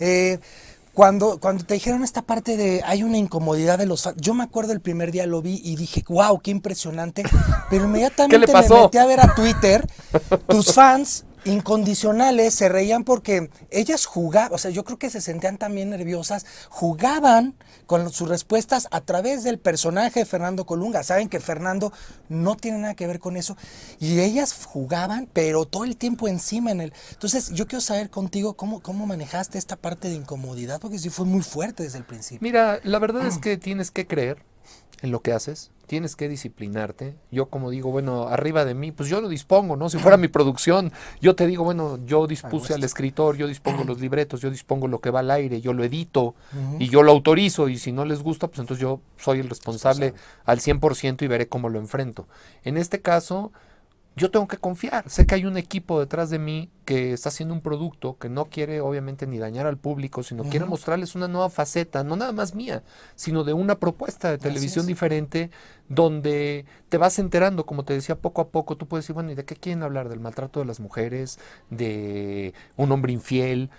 Eh, cuando, cuando te dijeron esta parte de hay una incomodidad de los fans, yo me acuerdo el primer día lo vi y dije, wow, qué impresionante, pero inmediatamente me metí a ver a Twitter, tus fans Incondicionales, se reían porque ellas jugaban, o sea, yo creo que se sentían también nerviosas, jugaban con sus respuestas a través del personaje de Fernando Colunga. Saben que Fernando no tiene nada que ver con eso. Y ellas jugaban, pero todo el tiempo encima en él. Entonces, yo quiero saber contigo cómo, manejaste esta parte de incomodidad, porque sí fue muy fuerte desde el principio. Mira, la verdad es que tienes que creer en lo que haces tienes que disciplinarte. Yo como digo, bueno, arriba de mí, pues yo lo dispongo, ¿no? Si fuera mi producción, yo te digo, bueno, yo dispuse al escritor, yo dispongo los libretos, yo dispongo lo que va al aire, yo lo edito y yo lo autorizo y si no les gusta, pues entonces yo soy el responsable al 100% y veré cómo lo enfrento. En este caso, yo tengo que confiar. Sé que hay un equipo detrás de mí que está haciendo un producto que no quiere obviamente ni dañar al público, sino quiere mostrarles una nueva faceta, no nada más mía, sino de una propuesta de televisión diferente donde te vas enterando, como te decía, poco a poco tú puedes decir, bueno, ¿y de qué quieren hablar? Del maltrato de las mujeres, de un hombre infiel.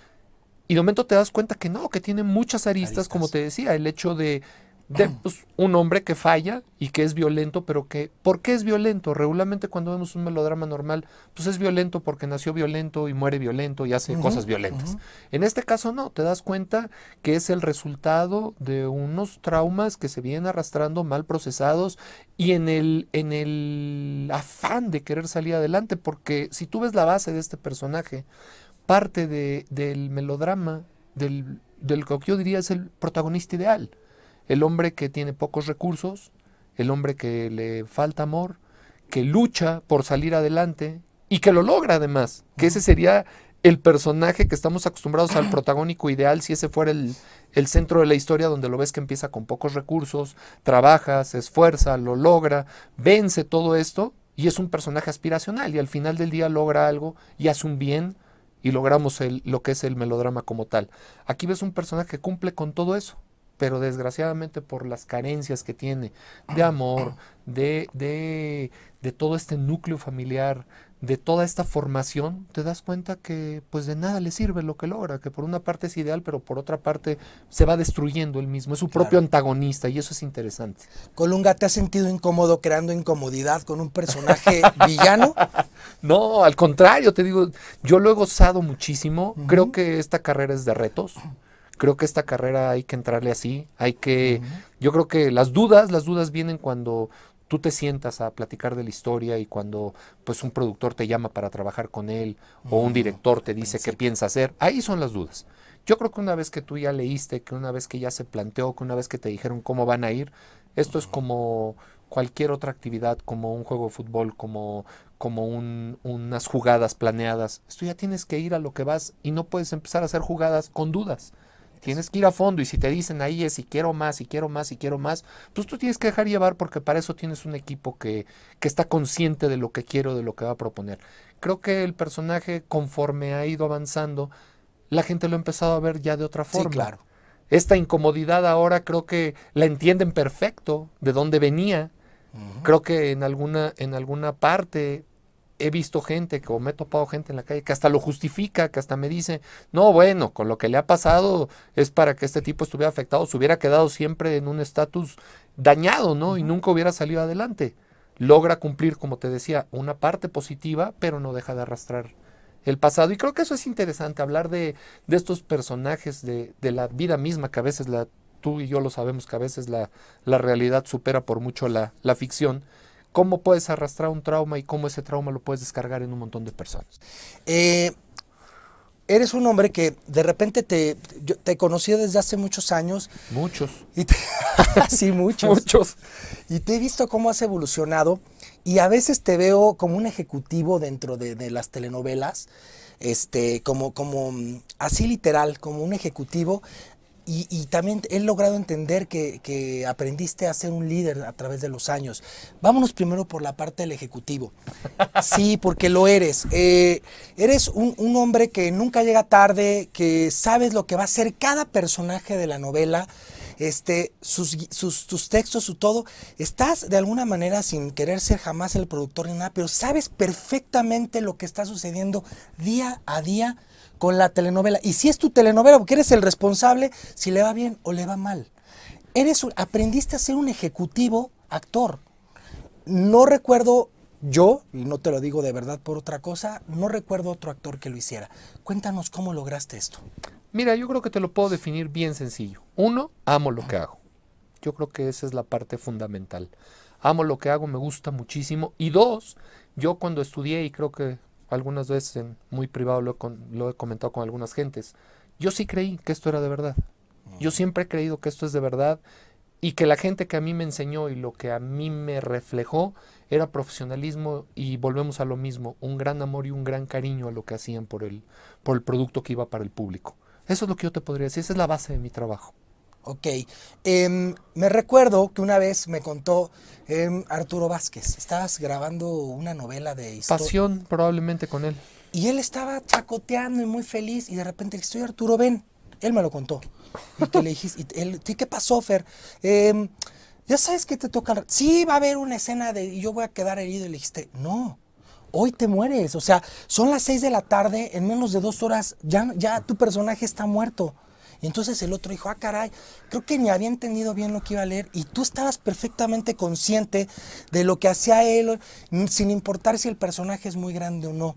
Y de momento te das cuenta que no, que tiene muchas aristas. como te decía, el hecho de de pues, un hombre que falla y que es violento, pero que, ¿por qué es violento? Regularmente cuando vemos un melodrama normal, pues es violento porque nació violento y muere violento y hace cosas violentas. En este caso no, te das cuenta que es el resultado de unos traumas que se vienen arrastrando mal procesados y en el, en el afán de querer salir adelante, porque si tú ves la base de este personaje, parte del melodrama, del, del que yo diría es el protagonista ideal el hombre que tiene pocos recursos, el hombre que le falta amor, que lucha por salir adelante y que lo logra además, que ese sería el personaje que estamos acostumbrados al protagónico ideal si ese fuera el, centro de la historia donde lo ves que empieza con pocos recursos, trabaja, se esfuerza, lo logra, vence todo esto y es un personaje aspiracional y al final del día logra algo y hace un bien y logramos lo que es el melodrama como tal. Aquí ves un personaje que cumple con todo eso, pero desgraciadamente por las carencias que tiene de ah, amor, de, de, de todo este núcleo familiar, de toda esta formación, te das cuenta que pues de nada le sirve lo que logra, que por una parte es ideal, pero por otra parte se va destruyendo él mismo, es su propio antagonista y eso es interesante. Colunga, ¿te has sentido incómodo creando incomodidad con un personaje villano? No, al contrario, te digo, yo lo he gozado muchísimo, creo que esta carrera es de retos, Creo que esta carrera hay que entrarle así, hay que, yo creo que las dudas, las dudas vienen cuando tú te sientas a platicar de la historia y cuando pues un productor te llama para trabajar con él o un mm, director te dice qué piensa hacer, ahí son las dudas. Yo creo que una vez que tú ya leíste, que una vez que ya se planteó, que una vez que te dijeron cómo van a ir, esto es como cualquier otra actividad, como un juego de fútbol, como, como unas jugadas planeadas. Esto ya tienes que ir a lo que vas y no puedes empezar a hacer jugadas con dudas. Tienes que ir a fondo y si te dicen ahí es si quiero más, si quiero más, si quiero más, pues tú tienes que dejar llevar porque para eso tienes un equipo que, está consciente de lo que quiero, de lo que va a proponer. Creo que el personaje conforme ha ido avanzando, la gente lo ha empezado a ver ya de otra forma. Sí, claro. Esta incomodidad ahora creo que la entienden perfecto de dónde venía. Creo que en alguna, en alguna parte he visto gente que, o me he topado gente en la calle que hasta lo justifica, que hasta me dice, no, bueno, con lo que le ha pasado es para que este tipo estuviera afectado, se hubiera quedado siempre en un estatus dañado, ¿no? Y nunca hubiera salido adelante. Logra cumplir, como te decía, una parte positiva, pero no deja de arrastrar el pasado. Y creo que eso es interesante, hablar de, estos personajes de, la vida misma, que a veces la, tú y yo lo sabemos, que a veces la, realidad supera por mucho la, la ficción cómo puedes arrastrar un trauma y cómo ese trauma lo puedes descargar en un montón de personas. Eh, eres un hombre que de repente te, te conocí desde hace muchos años. Muchos. Y sí, muchos. Muchos. Y te he visto cómo has evolucionado y a veces te veo como un ejecutivo dentro de, de las telenovelas. Este, como, como mm, así literal, como un ejecutivo, y, también he logrado entender que, aprendiste a ser un líder a través de los años. Vámonos primero por la parte del ejecutivo. Sí, porque lo eres. Eh, eres un, hombre que nunca llega tarde, que sabes lo que va a ser cada personaje de la novela, este, sus, sus textos, su todo. Estás de alguna manera, sin querer ser jamás el productor ni nada, pero sabes perfectamente lo que está sucediendo día a día con la telenovela. Y si es tu telenovela, porque eres el responsable si le va bien o le va mal. Eres un, aprendiste a ser un ejecutivo actor. No recuerdo yo, y no te lo digo de verdad por otra cosa, no recuerdo otro actor que lo hiciera. Cuéntanos cómo lograste esto. Mira, yo creo que te lo puedo definir bien sencillo. Uno, amo lo que hago. Yo creo que esa es la parte fundamental. Amo lo que hago, me gusta muchísimo. Y dos, yo cuando estudié, y creo que algunas veces en muy privado lo he, con, lo he comentado con algunas gentes. Yo sí creí que esto era de verdad. Yo mm. siempre he creído que esto es de verdad y que la gente que a mí me enseñó y lo que a mí me reflejó era profesionalismo y volvemos a lo mismo, un gran amor y un gran cariño a lo que hacían por el, por el producto que iba para el público. Eso es lo que yo te podría decir, esa es la base de mi trabajo. Ok. Em, me recuerdo que una vez me contó em, Arturo Vázquez, estabas grabando una novela de historia. Pasión, probablemente con él. Y él estaba chacoteando y muy feliz, y de repente le estoy Arturo, ven. Él me lo contó. Y te le dijiste, ¿qué pasó, Fer? Em, ya sabes que te toca. Sí, va a haber una escena de yo voy a quedar herido. Y le dijiste, no, hoy te mueres. O sea, son las seis de la tarde, en menos de dos horas ya, ya tu personaje está muerto. Y entonces el otro dijo, ah, caray, creo que ni había entendido bien lo que iba a leer. Y tú estabas perfectamente consciente de lo que hacía él, mm, sin importar si el personaje es muy grande o no.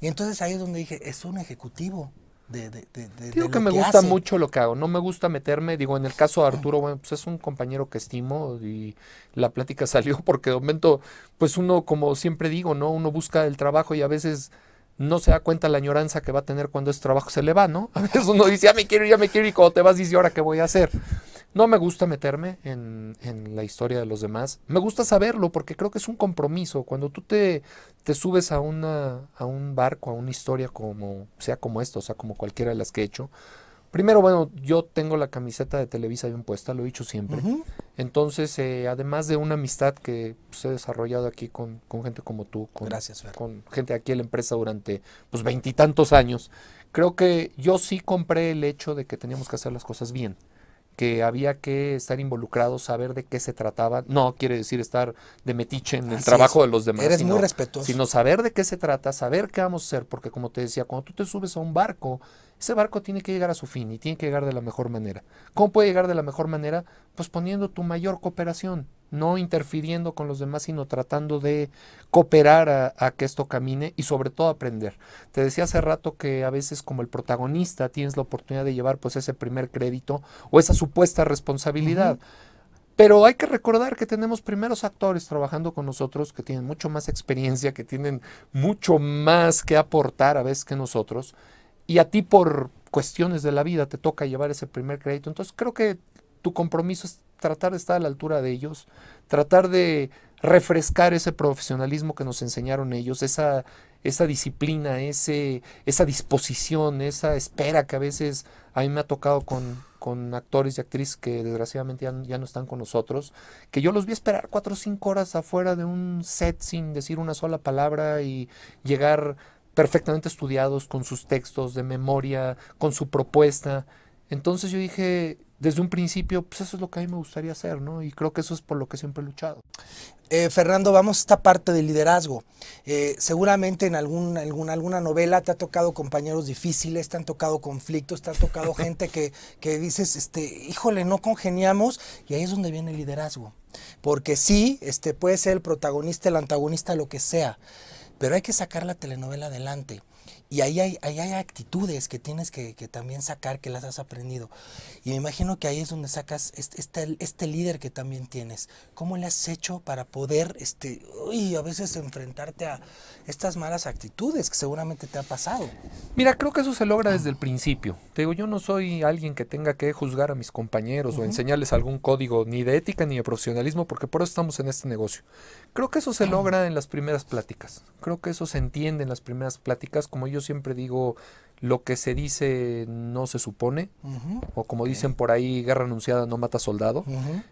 Y entonces ahí es donde dije, es un ejecutivo. De, de, de, que me gusta mucho lo que hago, no me gusta meterme, digo, en el caso de Arturo, bueno, pues es un compañero que estimo y la plática salió porque de momento, pues uno, como siempre digo, ¿no? Uno busca el trabajo y a veces no se da cuenta la añoranza que va a tener cuando ese trabajo se le va, ¿no? A veces uno dice, ya me quiero, ya me quiero, y cuando te vas dice, ¿ahora qué voy a hacer? No me gusta meterme en, la historia de los demás. Me gusta saberlo porque creo que es un compromiso. Cuando tú te, te subes a, una, a un barco, a una historia como sea como esto, o sea, como cualquiera de las que he hecho. Primero, bueno, yo tengo la camiseta de Televisa bien puesta, lo he dicho siempre. Entonces, eh, además de una amistad que se pues, he desarrollado aquí con, gente como tú, con, gente con gente aquí en la empresa durante pues veintitantos años, creo que yo sí compré el hecho de que teníamos que hacer las cosas bien que había que estar involucrado, saber de qué se trataba. No quiere decir estar de metiche en el trabajo de los demás. Eres muy respetuoso. Sino saber de qué se trata, saber qué vamos a hacer, porque como te decía, cuando tú te subes a un barco, ese barco tiene que llegar a su fin y tiene que llegar de la mejor manera. ¿Cómo puede llegar de la mejor manera? Pues poniendo tu mayor cooperación no interfiriendo con los demás, sino tratando de cooperar a, que esto camine y sobre todo aprender. Te decía hace rato que a veces como el protagonista tienes la oportunidad de llevar pues ese primer crédito o esa supuesta responsabilidad. Pero hay que recordar que tenemos primeros actores trabajando con nosotros que tienen mucho más experiencia, que tienen mucho más que aportar a veces que nosotros. Y a ti por cuestiones de la vida te toca llevar ese primer crédito. Entonces creo que tu compromiso es tratar de estar a la altura de ellos, tratar de refrescar ese profesionalismo que nos enseñaron ellos, esa, esa disciplina, ese, esa disposición, esa espera que a veces a mí me ha tocado con, actores y actrices que desgraciadamente ya, ya, no están con nosotros, que yo los vi esperar cuatro o cinco horas afuera de un set sin decir una sola palabra y llegar perfectamente estudiados con sus textos de memoria, con su propuesta. Entonces yo dije, desde un principio, pues eso es lo que a mí me gustaría hacer, ¿no? Y creo que eso es por lo que siempre he luchado. Eh, Fernando, vamos a esta parte del liderazgo. Eh, seguramente en algún, alguna, alguna novela te ha tocado compañeros difíciles, te han tocado conflictos, te ha tocado gente que, que dices, este, híjole, no congeniamos, y ahí es donde viene el liderazgo. Porque sí, este, puede ser el protagonista, el antagonista, lo que sea, pero hay que sacar la telenovela adelante. Y ahí hay, hay actitudes que tienes que, que, también sacar, que las has aprendido. Y me imagino que ahí es donde sacas este, este, este, líder que también tienes. ¿Cómo le has hecho para poder, este, uy, a veces enfrentarte a estas malas actitudes que seguramente te ha pasado? Mira, creo que eso se logra desde el principio. Te digo, yo no soy alguien que tenga que juzgar a mis compañeros o enseñarles algún código ni de ética ni de profesionalismo, porque por eso estamos en este negocio. Creo que eso se logra en las primeras pláticas. Creo que eso se entiende en las primeras pláticas, como ellos siempre digo, lo que se dice no se supone, o como dicen por ahí, guerra anunciada no mata soldado.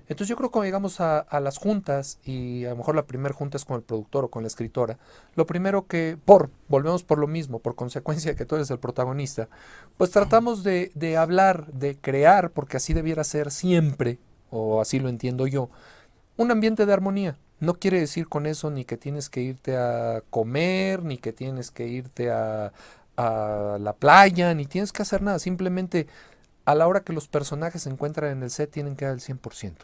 Entonces yo creo que cuando llegamos a, las juntas, y a lo mejor la primera junta es con el productor o con la escritora, lo primero que, por, volvemos por lo mismo, por consecuencia de que tú eres el protagonista, pues tratamos de hablar, de crear, porque así debiera ser siempre, o así lo entiendo yo, un ambiente de armonía. No quiere decir con eso ni que tienes que irte a comer, ni que tienes que irte a, la playa, ni tienes que hacer nada. Simplemente a la hora que los personajes se encuentran en el set tienen que dar el 100%.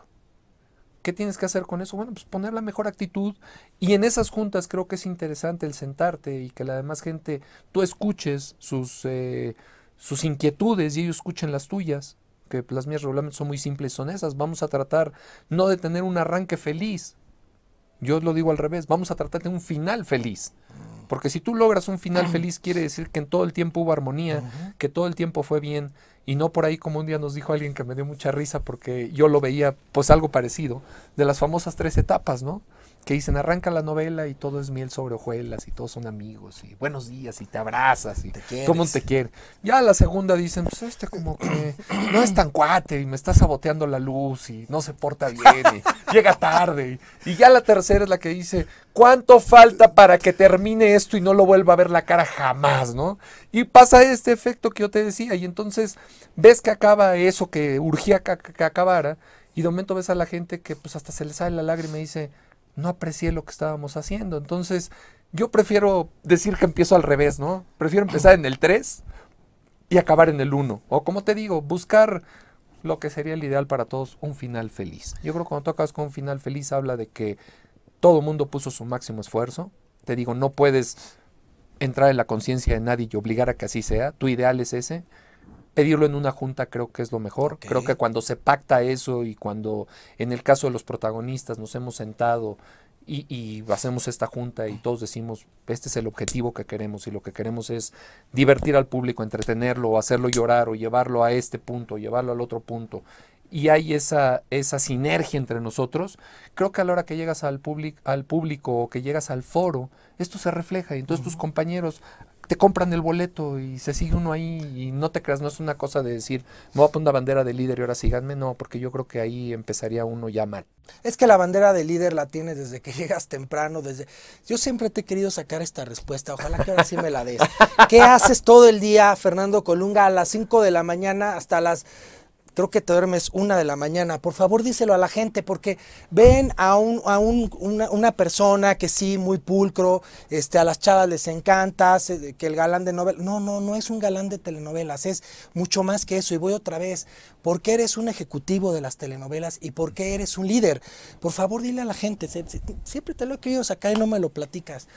¿Qué tienes que hacer con eso? Bueno, pues poner la mejor actitud y en esas juntas creo que es interesante el sentarte y que la demás gente, tú escuches sus, eh, sus inquietudes y ellos escuchen las tuyas, que las mías regularmente son muy simples, son esas. Vamos a tratar no de tener un arranque feliz, yo lo digo al revés, vamos a tratar de un final feliz. Porque si tú logras un final feliz, quiere decir que en todo el tiempo hubo armonía, que todo el tiempo fue bien, y no por ahí como un día nos dijo alguien que me dio mucha risa porque yo lo veía, pues algo parecido, de las famosas tres etapas, ¿no? que dicen arranca la novela y todo es miel sobre hojuelas y todos son amigos y buenos días y te abrazas y te cómo te quiere. Ya la segunda dicen, pues este como que no es tan cuate y me está saboteando la luz y no se porta bien y llega tarde. Y, ya la tercera es la que dice, ¿cuánto falta para que termine esto y no lo vuelva a ver la cara jamás, no? Y pasa este efecto que yo te decía y entonces ves que acaba eso que urgía que, que acabara y de momento ves a la gente que pues hasta se le sale la lágrima y dice, no aprecié lo que estábamos haciendo. Entonces, yo prefiero decir que empiezo al revés, ¿no? Prefiero empezar en el 3 y acabar en el 1. O como te digo, buscar lo que sería el ideal para todos, un final feliz. Yo creo que cuando tocas con un final feliz habla de que todo el mundo puso su máximo esfuerzo. Te digo, no puedes entrar en la conciencia de nadie y obligar a que así sea. Tu ideal es ese pedirlo en una junta creo que es lo mejor. Creo que cuando se pacta eso y cuando en el caso de los protagonistas nos hemos sentado y, y, hacemos esta junta y todos decimos, este es el objetivo que queremos y lo que queremos es divertir al público, entretenerlo, hacerlo llorar o llevarlo a este punto, llevarlo al otro punto y hay esa, esa sinergia entre nosotros, creo que a la hora que llegas al, al público o que llegas al foro, esto se refleja y entonces tus compañeros te compran el boleto y se sigue uno ahí y no te creas, no es una cosa de decir, me voy a poner una bandera de líder y ahora síganme, no, porque yo creo que ahí empezaría uno ya mal. Es que la bandera de líder la tienes desde que llegas temprano, desde... Yo siempre te he querido sacar esta respuesta, ojalá que ahora sí me la des. ¿Qué haces todo el día, Fernando Colunga, a las 5 de la mañana hasta las creo que te duermes una de la mañana. Por favor, díselo a la gente, porque ven a, un, a un, una, persona que sí, muy pulcro, este, a las chavas les encanta, que el galán de novelas. No, no, no es un galán de telenovelas, es mucho más que eso. Y voy otra vez, ¿por qué eres un ejecutivo de las telenovelas y por qué eres un líder? Por favor, dile a la gente, siempre te lo he querido sacar y no me lo platicas.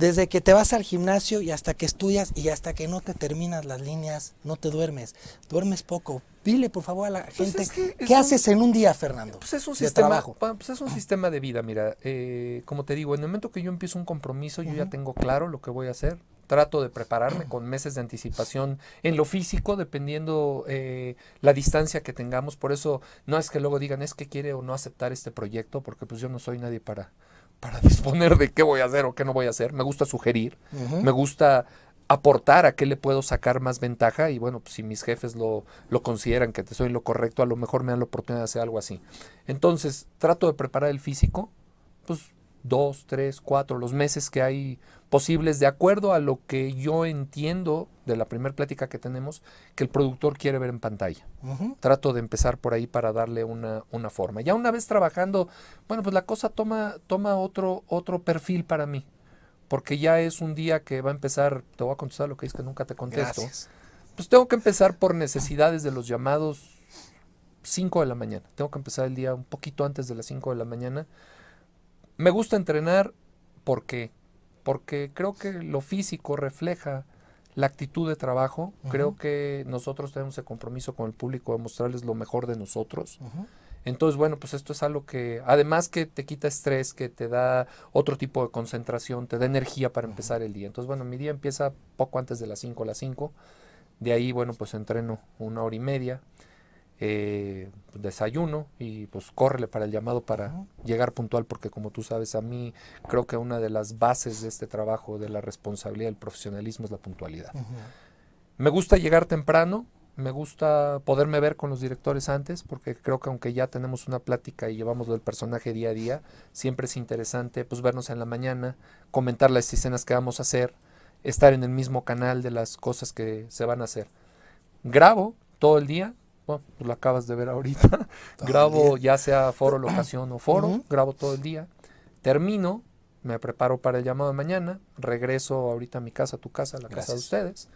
Desde que te vas al gimnasio y hasta que estudias y hasta que no te terminas las líneas, no te duermes. Duermes poco. Dile, por favor, a la pues gente, ¿qué haces en un día, Fernando? Pues es un, sistema, pues es un sistema de vida, mira. Eh, como te digo, en el momento que yo empiezo un compromiso, yo ya tengo claro lo que voy a hacer. Trato de prepararme con meses de anticipación en lo físico, dependiendo eh, la distancia que tengamos. Por eso no es que luego digan, es que quiere o no aceptar este proyecto, porque pues yo no soy nadie para, para disponer de qué voy a hacer o qué no voy a hacer. Me gusta sugerir, me gusta aportar a qué le puedo sacar más ventaja y bueno, pues, si mis jefes lo, lo consideran que te soy lo correcto, a lo mejor me dan la oportunidad de hacer algo así. Entonces, trato de preparar el físico, pues dos, tres, cuatro, los meses que hay posibles de acuerdo a lo que yo entiendo de la primera plática que tenemos que el productor quiere ver en pantalla. Trato de empezar por ahí para darle una, forma. Ya una vez trabajando, bueno, pues la cosa toma, toma otro, otro perfil para mí, porque ya es un día que va a empezar, te voy a contestar lo que es que nunca te contesto. Pues tengo que empezar por necesidades de los llamados 5 de la mañana. Tengo que empezar el día un poquito antes de las 5 de la mañana. Me gusta entrenar porque porque creo que lo físico refleja la actitud de trabajo. Creo que nosotros tenemos el compromiso con el público de mostrarles lo mejor de nosotros. Entonces, bueno, pues esto es algo que, además que te quita estrés, que te da otro tipo de concentración, te da energía para empezar el día. Entonces, bueno, mi día empieza poco antes de las 5 a las 5. De ahí, bueno, pues entreno una hora y media. Eh, pues, desayuno y pues córrele para el llamado para llegar puntual, porque como tú sabes, a mí creo que una de las bases de este trabajo, de la responsabilidad, del profesionalismo es la puntualidad. Me gusta llegar temprano, me gusta poderme ver con los directores antes, porque creo que aunque ya tenemos una plática y llevamos lo del personaje día a día, siempre es interesante pues vernos en la mañana, comentar las escenas que vamos a hacer, estar en el mismo canal de las cosas que se van a hacer. Grabo todo el día, pues, lo acabas de ver ahorita, ah, grabo ya sea foro, locación o foro, grabo todo el día, termino, me preparo para el llamado de mañana, regreso ahorita a mi casa, a tu casa, a la casa de ustedes,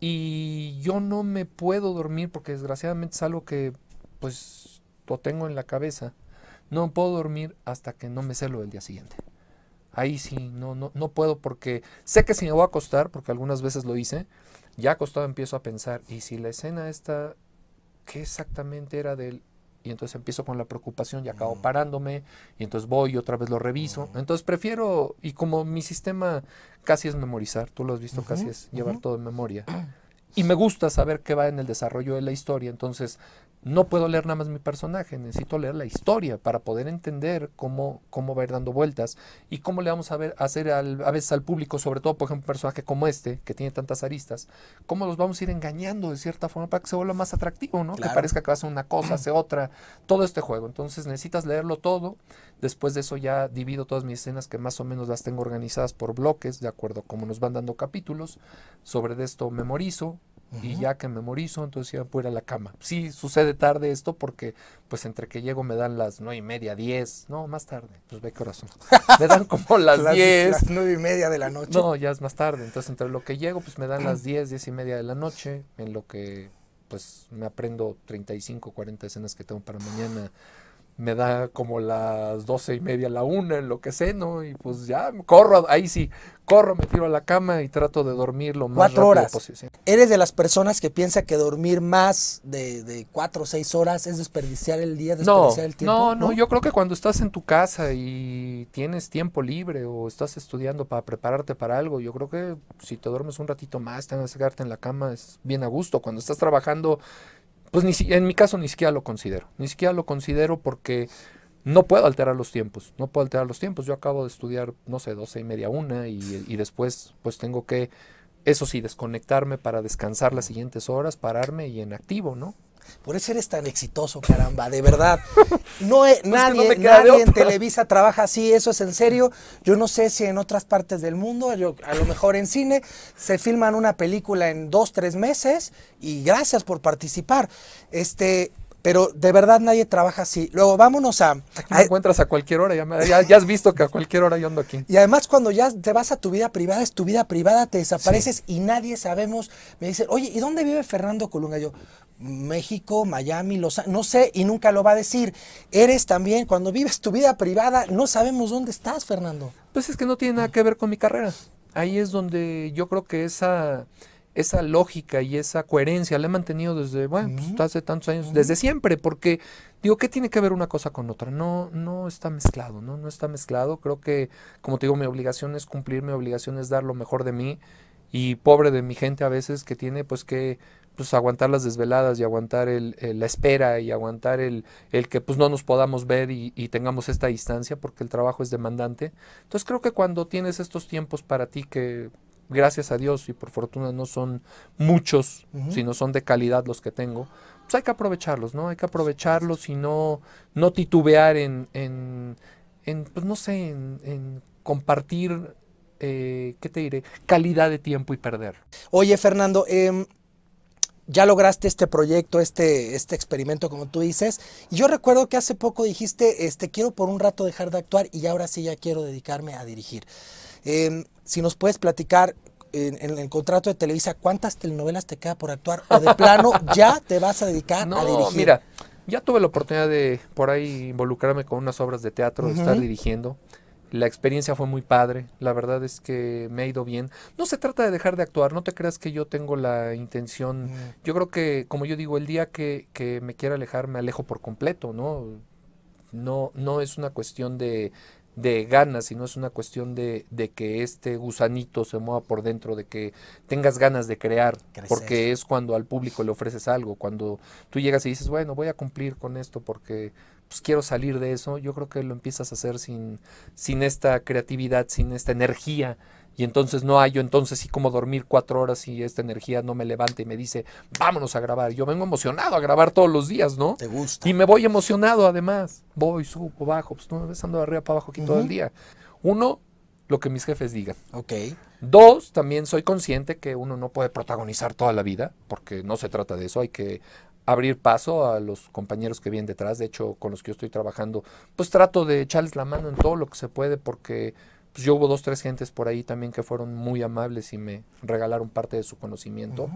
y yo no me puedo dormir porque desgraciadamente es algo que pues lo tengo en la cabeza, no puedo dormir hasta que no me sé lo del día siguiente. Ahí sí, no, no, no puedo porque sé que si me voy a acostar, porque algunas veces lo hice, ya acostado empiezo a pensar, y si la escena esta qué exactamente era del Y entonces empiezo con la preocupación y acabo mm. parándome, y entonces voy y otra vez lo reviso. Mm. Entonces prefiero, y como mi sistema casi es memorizar, tú lo has visto, casi es llevar todo en memoria. Y me gusta saber qué va en el desarrollo de la historia, entonces no puedo leer nada más mi personaje, necesito leer la historia para poder entender cómo, cómo va a ir dando vueltas y cómo le vamos a, ver, hacer a veces al público, sobre todo, por ejemplo, un personaje como este, que tiene tantas aristas, cómo los vamos a ir engañando de cierta forma para que se vuelva más atractivo, ¿no? Que parezca que hace una cosa, hace otra, todo este juego. Entonces necesitas leerlo todo. Después de eso ya divido todas mis escenas que más o menos las tengo organizadas por bloques, de acuerdo como nos van dando capítulos. Sobre de esto memorizo, y ya que memorizo, entonces ya puedo ir a la cama. Sí, sucede tarde esto porque pues entre que llego me dan las nueve y media, diez, no, más tarde, pues ve corazón. me dan como las, diez. nueve y media de la noche. No, ya es más tarde, entonces entre lo que llego pues me dan las diez, diez y media de la noche, en lo que pues me aprendo 35, 40 escenas que tengo para mañana me da como las doce y media, la una, en lo que sé, ¿no? Y pues ya, corro, ahí sí, corro, me tiro a la cama y trato de dormir lo más cuatro rápido horas. posible. ¿Eres de las personas que piensa que dormir más de, de cuatro o seis horas es desperdiciar el día, desperdiciar el tiempo? No, no, no, yo creo que cuando estás en tu casa y tienes tiempo libre o estás estudiando para prepararte para algo, yo creo que si te duermes un ratito más, te vas a quedarte en la cama, es bien a gusto. Cuando estás trabajando pues ni en mi caso ni siquiera lo considero. Ni siquiera lo considero porque no puedo alterar los tiempos. No puedo alterar los tiempos. Yo acabo de estudiar, no sé, doce y media, una, y, y después pues tengo que, eso sí, desconectarme para descansar las siguientes horas, pararme y en activo, ¿no? Por eso eres tan exitoso, caramba, de verdad. No, es nadie, en Televisa trabaja así, eso es en serio. Yo no sé si en otras partes del mundo, a lo mejor en cine, se filman una película en dos, tres meses y gracias por participar. Este, pero de verdad nadie trabaja así. Luego vámonos a... Aquí me encuentras a cualquier hora, ya, me, ya, has visto que a cualquier hora yo ando aquí. Y además cuando ya te vas a tu vida privada, es tu vida privada, te desapareces y nadie sabemos. Me dicen, oye, ¿y dónde vive Fernando Colunga? Yo, México, Miami, Los no sé, y nunca lo va a decir. Eres también, cuando vives tu vida privada, no sabemos dónde estás, Fernando. Pues es que no tiene nada que ver con mi carrera. Ahí es donde yo creo que esa esa lógica y esa coherencia la he mantenido desde, bueno, pues, hace tantos años, desde siempre, porque digo, ¿qué tiene que ver una cosa con otra? No, no está mezclado, ¿no? No está mezclado. Creo que, como te digo, mi obligación es cumplir, mi obligación es dar lo mejor de mí y pobre de mi gente a veces que tiene pues que pues aguantar las desveladas y aguantar la espera y aguantar el, el, que pues no nos podamos ver y, y, tengamos esta distancia porque el trabajo es demandante. Entonces creo que cuando tienes estos tiempos para ti que gracias a Dios y por fortuna no son muchos, sino son de calidad los que tengo, pues hay que aprovecharlos, ¿no? Hay que aprovecharlos y no, titubear en, en, pues no sé, en, compartir, eh, ¿qué te diré? Calidad de tiempo y perder. Oye, Fernando, em, ya lograste este proyecto, este, este experimento, como tú dices. yo recuerdo que hace poco dijiste, este, quiero por un rato dejar de actuar y ahora sí ya quiero dedicarme a dirigir. Em, si nos puedes platicar en, el contrato de Televisa, ¿cuántas telenovelas te queda por actuar? ¿O de plano ya te vas a dedicar a dirigir? Mira, ya tuve la oportunidad de por ahí involucrarme con unas obras de teatro, de estar dirigiendo. La experiencia fue muy padre, la verdad es que me ha ido bien. No se trata de dejar de actuar, no te creas que yo tengo la intención. Yo creo que, como yo digo, el día que, me quiera alejar, me alejo por completo, ¿no? No, no es una cuestión de de ganas, sino es una cuestión de, de, que este gusanito se mueva por dentro, de que tengas ganas de crear, porque es cuando al público le ofreces algo, cuando tú llegas y dices, bueno, voy a cumplir con esto porque pues, quiero salir de eso, yo creo que lo empiezas a hacer sin, sin esta creatividad, sin esta energía y entonces no hay yo entonces sí como dormir cuatro horas y esta energía no me levanta y me dice, vámonos a grabar. Yo vengo emocionado a grabar todos los días, ¿no? Te gusta. Y me voy emocionado además. Voy, subo, bajo, pues no me ves ando de arriba para abajo aquí todo el día. Uno, lo que mis jefes digan. Ok. Dos, también soy consciente que uno no puede protagonizar toda la vida, porque no se trata de eso, hay que abrir paso a los compañeros que vienen detrás, de hecho con los que yo estoy trabajando, pues trato de echarles la mano en todo lo que se puede porque pues yo hubo dos, tres gentes por ahí también que fueron muy amables y me regalaron parte de su conocimiento.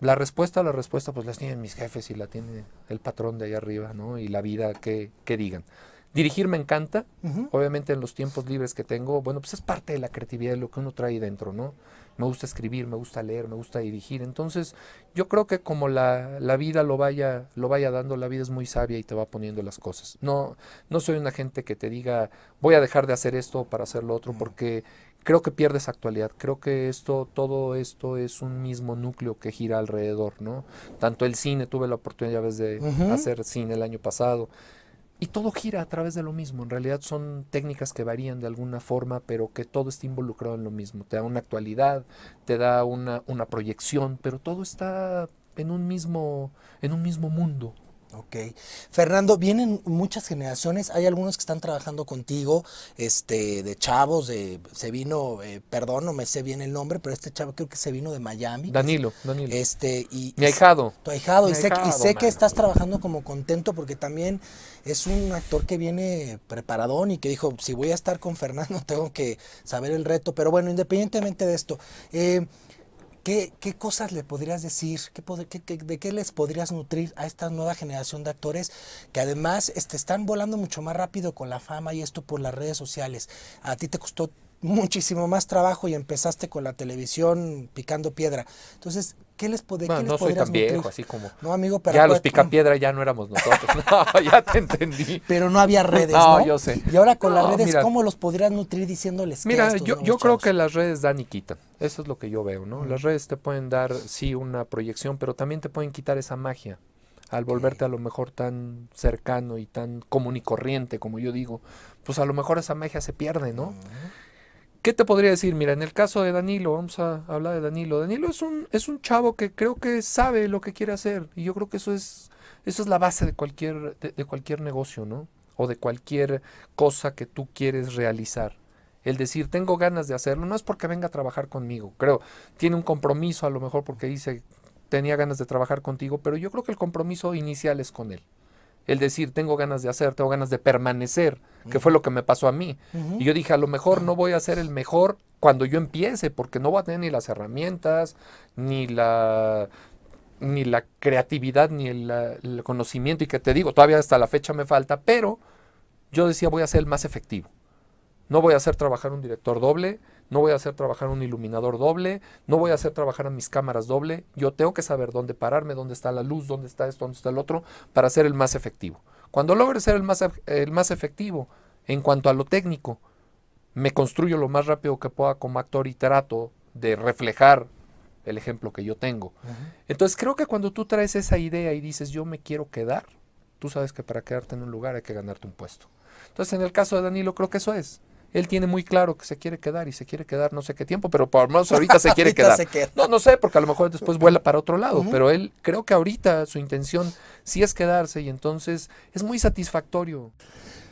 La respuesta, la respuesta, pues las tienen mis jefes y la tiene el patrón de allá arriba, ¿no? Y la vida, que, qué digan. Dirigir me encanta, obviamente en los tiempos libres que tengo, bueno, pues es parte de la creatividad de lo que uno trae dentro, ¿no? me gusta escribir, me gusta leer, me gusta dirigir. Entonces, yo creo que como la, la, vida lo vaya, lo vaya dando, la vida es muy sabia y te va poniendo las cosas. No, no soy una gente que te diga voy a dejar de hacer esto para hacer lo otro, porque creo que pierdes actualidad. Creo que esto, todo esto es un mismo núcleo que gira alrededor, ¿no? Tanto el cine, tuve la oportunidad ya de hacer cine el año pasado. Y todo gira a través de lo mismo. En realidad son técnicas que varían de alguna forma, pero que todo está involucrado en lo mismo. Te da una actualidad, te da una, una proyección, pero todo está en un mismo, en un mismo mundo. Ok. Fernando, vienen muchas generaciones, hay algunos que están trabajando contigo, este, de chavos, de, se vino, eh, perdón, no me sé bien el nombre, pero este chavo creo que se vino de Miami. Danilo, Danilo. Este, y, Mi ahijado. Tu ahijado, y sé, que estás trabajando como contento porque también es un actor que viene preparadón y que dijo, si voy a estar con Fernando tengo que saber el reto, pero bueno, independientemente de esto, eh, ¿Qué, ¿qué, cosas le podrías decir? ¿Qué, qué, de qué les podrías nutrir a esta nueva generación de actores que además este, están volando mucho más rápido con la fama y esto por las redes sociales? A ti te costó muchísimo más trabajo y empezaste con la televisión picando piedra. Entonces, ¿qué les, podría no soy tan viejo, así como... No, amigo, pero... Ya los piedra ya no éramos nosotros. ya te entendí. Pero no había redes, ¿no? yo sé. Y ahora con las redes, ¿cómo los podrías nutrir diciéndoles Mira, yo, creo que las redes dan y quitan. Eso es lo que yo veo, ¿no? Las redes te pueden dar, sí, una proyección, pero también te pueden quitar esa magia al volverte a lo mejor tan cercano y tan común y corriente, como yo digo, pues a lo mejor esa magia se pierde, ¿no? ¿Qué te podría decir? Mira, en el caso de Danilo, vamos a hablar de Danilo. Danilo es un, es un chavo que creo que sabe lo que quiere hacer. Y yo creo que eso es, eso es la base de cualquier, de, cualquier negocio, ¿no? O de cualquier cosa que tú quieres realizar. El decir, tengo ganas de hacerlo, no es porque venga a trabajar conmigo, creo. Tiene un compromiso a lo mejor porque dice, tenía ganas de trabajar contigo, pero yo creo que el compromiso inicial es con él el decir, tengo ganas de hacer, tengo ganas de permanecer, que fue lo que me pasó a mí. Y yo dije, a lo mejor no voy a ser el mejor cuando yo empiece, porque no voy a tener ni las herramientas, ni la ni la creatividad, ni el, el conocimiento, y que te digo, todavía hasta la fecha me falta, pero yo decía, voy a ser el más efectivo. No voy a hacer trabajar un director doble, no voy a hacer trabajar un iluminador doble, no voy a hacer trabajar a mis cámaras doble, yo tengo que saber dónde pararme, dónde está la luz, dónde está esto, dónde está el otro, para ser el más efectivo. Cuando logre ser el más, el más efectivo en cuanto a lo técnico, me construyo lo más rápido que pueda como actor y trato de reflejar el ejemplo que yo tengo. Entonces creo que cuando tú traes esa idea y dices yo me quiero quedar, tú sabes que para quedarte en un lugar hay que ganarte un puesto. Entonces en el caso de Danilo creo que eso es. Él tiene muy claro que se quiere quedar y se quiere quedar no sé qué tiempo, pero por lo menos ahorita se quiere quedar. No, no sé, porque a lo mejor después vuela para otro lado, pero él creo que ahorita su intención sí es quedarse y entonces es muy satisfactorio.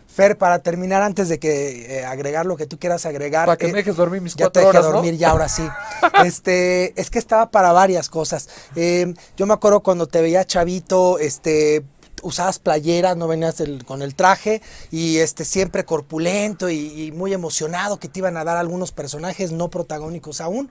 Fer, para terminar, antes de que eh, agregar lo que tú quieras agregar. Para que eh, me dejes dormir mis cuatro horas. Ya te dejé dormir, ya ahora sí. este, es que estaba para varias cosas. Eh, yo me acuerdo cuando te veía chavito, este, usabas playera, no venías con el traje y este, siempre corpulento y, muy emocionado que te iban a dar algunos personajes no protagónicos aún.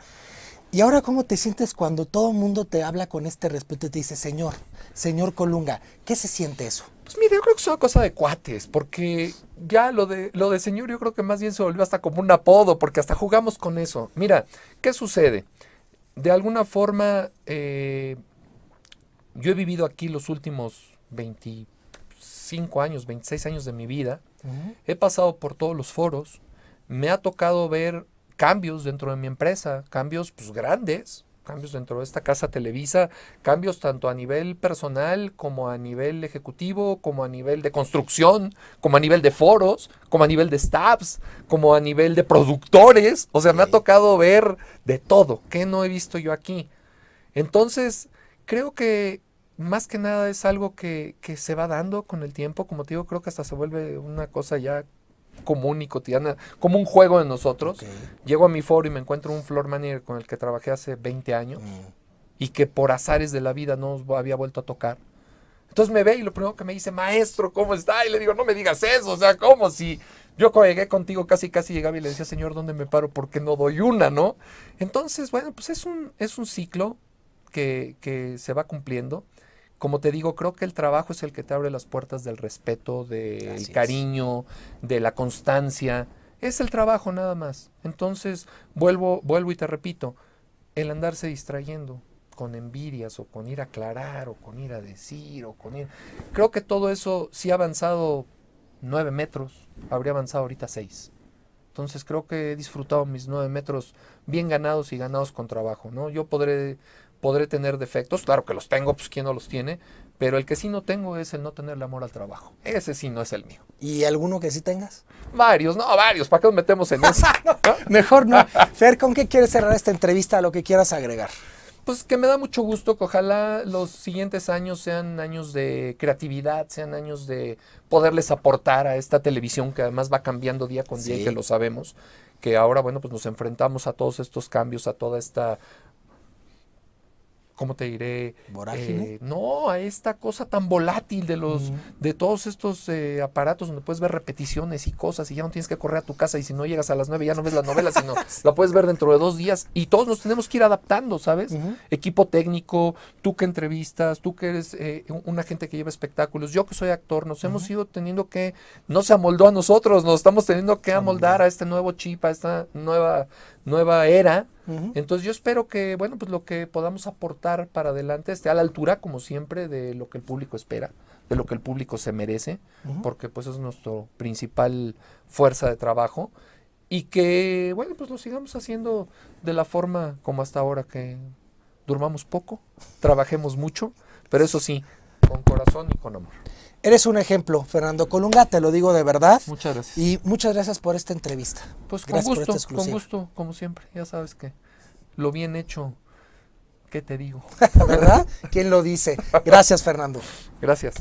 ¿Y ahora cómo te sientes cuando todo el mundo te habla con este respeto y te dice, señor, señor Colunga, ¿qué se siente eso? Pues mira, yo creo que es una cosa de cuates, porque ya lo de, lo de señor yo creo que más bien se volvió hasta como un apodo, porque hasta jugamos con eso. Mira, ¿qué sucede? De alguna forma, eh, yo he vivido aquí los últimos 25 años, 26 años de mi vida, he pasado por todos los foros, me ha tocado ver cambios dentro de mi empresa, cambios pues grandes, cambios dentro de esta casa Televisa, cambios tanto a nivel personal como a nivel ejecutivo, como a nivel de construcción, como a nivel de foros, como a nivel de staffs, como a nivel de productores. O sea, me ha tocado ver de todo. ¿Qué no he visto yo aquí? Entonces, creo que más que nada es algo que, se va dando con el tiempo, como te digo, creo que hasta se vuelve una cosa ya común y cotidiana, como un juego de nosotros. Llego a mi foro y me encuentro un floor manager con el que trabajé hace 20 años mm. y que por azares de la vida no había vuelto a tocar. Entonces me ve y lo primero que me dice, maestro, ¿cómo está? Y le digo, no me digas eso, o sea, ¿cómo? Si yo llegué contigo casi, casi llegaba y le decía, señor, ¿dónde me paro? Porque no doy una, no? Entonces, bueno, pues es un, es un ciclo que, que se va cumpliendo como te digo, creo que el trabajo es el que te abre las puertas del respeto, del cariño, de la constancia. Es el trabajo nada más. Entonces, vuelvo, vuelvo y te repito, el andarse distrayendo con envidias o con ir a aclarar o con ir a decir o con ir... Creo que todo eso si ha avanzado nueve metros, habría avanzado ahorita seis. Entonces creo que he disfrutado mis nueve metros bien ganados y ganados con trabajo, ¿no? Yo podré Podré tener defectos, claro que los tengo, pues quién no los tiene, pero el que sí no tengo es el no tenerle amor al trabajo. Ese sí no es el mío. ¿Y alguno que sí tengas? Varios, no, varios. ¿Para qué nos metemos en eso? mejor no. Fer, ¿con qué quieres cerrar esta entrevista? lo que quieras agregar. Pues que me da mucho gusto que ojalá los siguientes años sean años de creatividad, sean años de poderles aportar a esta televisión que además va cambiando día con día y que lo sabemos que ahora, bueno, pues nos enfrentamos a todos estos cambios, a toda esta ¿cómo te diré? ¿Vorágine? Eh, no, a esta cosa tan volátil de los, de todos estos eh, aparatos donde puedes ver repeticiones y cosas y ya no tienes que correr a tu casa y si no llegas a las nueve ya no ves la novela, sino la puedes ver dentro de dos días y todos nos tenemos que ir adaptando, ¿sabes? Equipo técnico, tú que entrevistas, tú que eres eh, una gente que lleva espectáculos, yo que soy actor, nos hemos ido teniendo que, no se amoldó a nosotros, nos estamos teniendo que amoldar a este nuevo chip, a esta nueva nueva era. Entonces yo espero que, bueno, pues lo que podamos aportar para adelante esté a la altura, como siempre, de lo que el público espera, de lo que el público se merece, porque pues es nuestro principal fuerza de trabajo y que, bueno, pues lo sigamos haciendo de la forma como hasta ahora, que durmamos poco, trabajemos mucho, pero eso sí, con corazón y con amor. Eres un ejemplo, Fernando Colunga, te lo digo de verdad. Muchas gracias. Y muchas gracias por esta entrevista. Pues con gusto, con gusto, como siempre. Ya sabes que lo bien hecho, ¿qué te digo? ¿Verdad? ¿Quién lo dice? Gracias, Fernando. Gracias.